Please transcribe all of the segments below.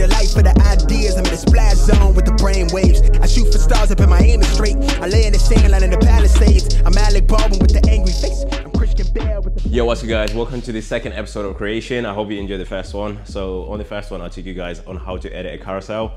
the life for the ideas. I'm in a splash zone with the brain waves. I shoot for stars up in my aim is straight. I lay in the sand line in the palisades. I'm Alec Baldwin with the angry face. I'm Christian Bale with the. Yo, what's up, guys? Welcome to the second episode of Creation. I hope you enjoyed the first one. So, on the first one, I will take you guys on how to edit a carousel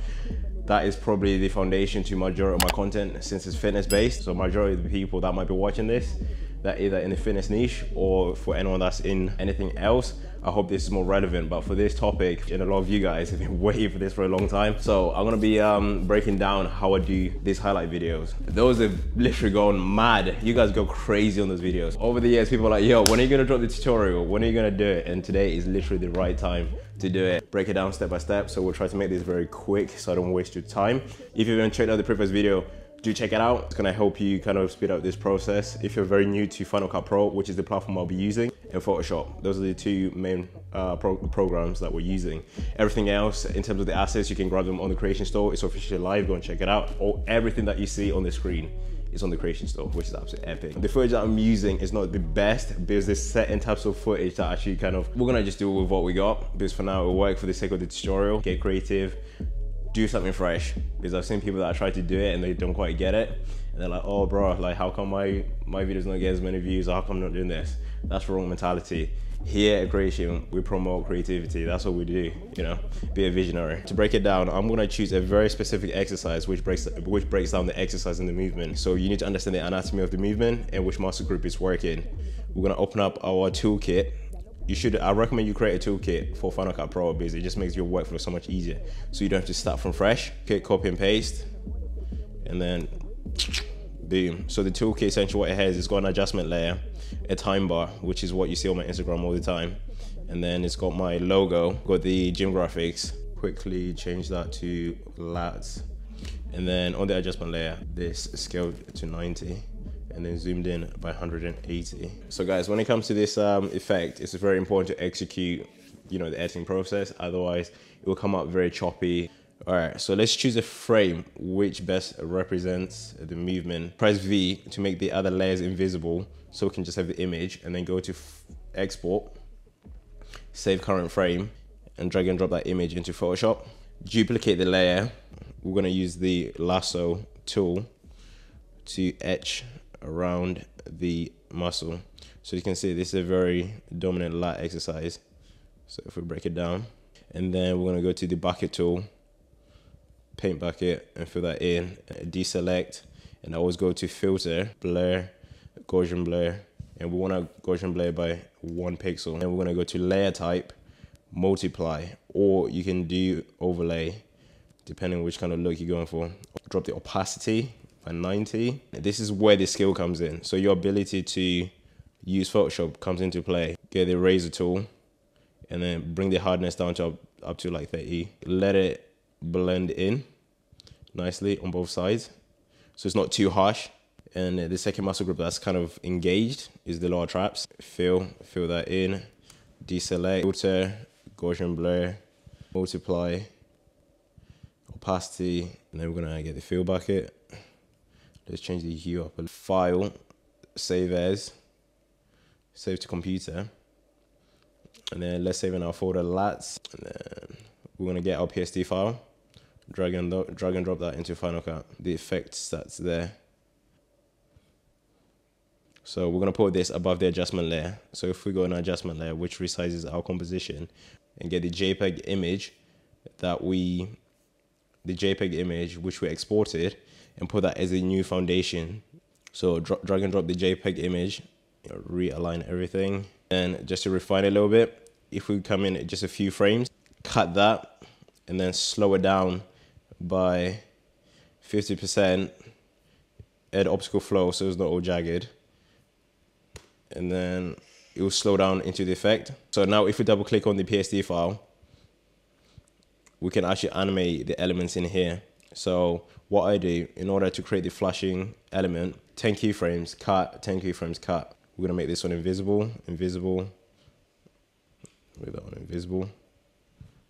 that is probably the foundation to majority of my content since it's fitness based. So majority of the people that might be watching this, that either in the fitness niche or for anyone that's in anything else, I hope this is more relevant. But for this topic, and a lot of you guys have been waiting for this for a long time, so I'm gonna be um, breaking down how I do these highlight videos. Those have literally gone mad. You guys go crazy on those videos. Over the years, people are like, yo, when are you gonna drop the tutorial? When are you gonna do it? And today is literally the right time to do it. Break it down step by step. So we'll try to make this very quick so I don't waste your time. If you haven't checked out the previous video, do check it out. It's gonna help you kind of speed up this process. If you're very new to Final Cut Pro, which is the platform I'll be using, Photoshop. Those are the two main uh, pro programs that we're using. Everything else, in terms of the assets, you can grab them on the Creation Store. It's officially live. Go and check it out. All everything that you see on the screen is on the Creation Store, which is absolutely epic. The footage that I'm using is not the best because there's certain types of footage that actually kind of we're gonna just do with what we got because for now it'll work for the sake of the tutorial. Get creative, do something fresh because I've seen people that try to do it and they don't quite get it and they're like, oh bro, like how come my my videos not get as many views? how come I'm not doing this? That's wrong mentality. Here at Creation, we promote creativity. That's what we do, you know. Be a visionary. To break it down, I'm gonna choose a very specific exercise which breaks which breaks down the exercise and the movement. So you need to understand the anatomy of the movement and which muscle group is working. We're gonna open up our toolkit you should i recommend you create a toolkit for final cut pro because it just makes your workflow so much easier so you don't have to start from fresh copy and paste and then boom so the toolkit essentially what it has it's got an adjustment layer a time bar which is what you see on my instagram all the time and then it's got my logo got the gym graphics quickly change that to lats and then on the adjustment layer this scaled to 90 and then zoomed in by 180. So guys, when it comes to this um, effect, it's very important to execute, you know, the editing process. Otherwise it will come out very choppy. All right, so let's choose a frame which best represents the movement. Press V to make the other layers invisible so we can just have the image and then go to export, save current frame and drag and drop that image into Photoshop. Duplicate the layer. We're gonna use the lasso tool to etch around the muscle. So you can see this is a very dominant lat exercise. So if we break it down, and then we're gonna go to the bucket tool, paint bucket, and fill that in, deselect, and I always go to filter, blur, Gaussian blur, and we wanna Gaussian blur by one pixel. And we're gonna go to layer type, multiply, or you can do overlay, depending which kind of look you're going for. Drop the opacity and 90. This is where the skill comes in. So your ability to use Photoshop comes into play. Get the eraser tool and then bring the hardness down to up, up to like 30. Let it blend in nicely on both sides. So it's not too harsh. And the second muscle group that's kind of engaged is the lower traps. Fill, fill that in, deselect, filter, Gaussian blur, multiply, opacity, and then we're gonna get the fill bucket. Let's change the hue up. File, save as, save to computer. And then let's save in our folder lats. And then we're gonna get our PSD file, drag and, drag and drop that into Final Cut. The effects that's there. So we're gonna put this above the adjustment layer. So if we go in adjustment layer, which resizes our composition and get the JPEG image that we the JPEG image, which we exported, and put that as a new foundation. So drag and drop the JPEG image, you know, realign everything. And just to refine it a little bit, if we come in just a few frames, cut that and then slow it down by 50%, add optical flow so it's not all jagged. And then it will slow down into the effect. So now if we double click on the PSD file, we can actually animate the elements in here. So what I do in order to create the flashing element, 10 keyframes, cut, 10 keyframes, cut. We're gonna make this one invisible, invisible. Make that one invisible.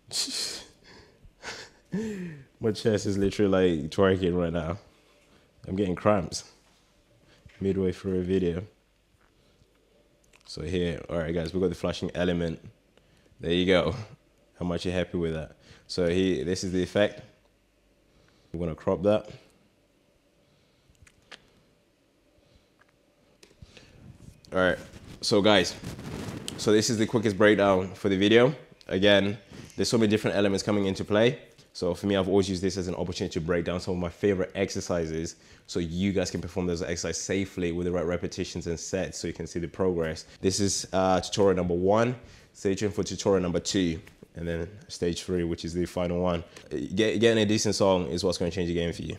My chest is literally like twerking right now. I'm getting cramps midway through a video. So here, all right guys, we've got the flashing element. There you go how much you're happy with that. So here, this is the effect. We're gonna crop that. All right, so guys, so this is the quickest breakdown for the video. Again, there's so many different elements coming into play. So for me, I've always used this as an opportunity to break down some of my favorite exercises so you guys can perform those exercises safely with the right repetitions and sets so you can see the progress. This is uh, tutorial number one. Stay tuned for tutorial number two and then stage three, which is the final one. Get, getting a decent song is what's going to change the game for you.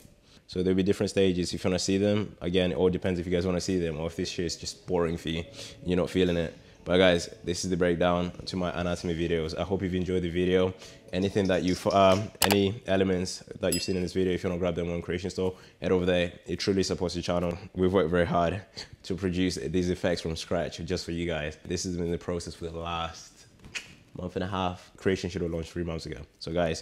So there'll be different stages if you want to see them. Again, it all depends if you guys want to see them or if this shit is just boring for you you're not feeling it. But guys, this is the breakdown to my anatomy videos. I hope you've enjoyed the video. Anything that you've, um, any elements that you've seen in this video, if you want to grab them on Creation Store, head over there. It truly supports the channel. We've worked very hard to produce these effects from scratch just for you guys. This has been the process for the last month and a half. Creation should have launched three months ago. So guys,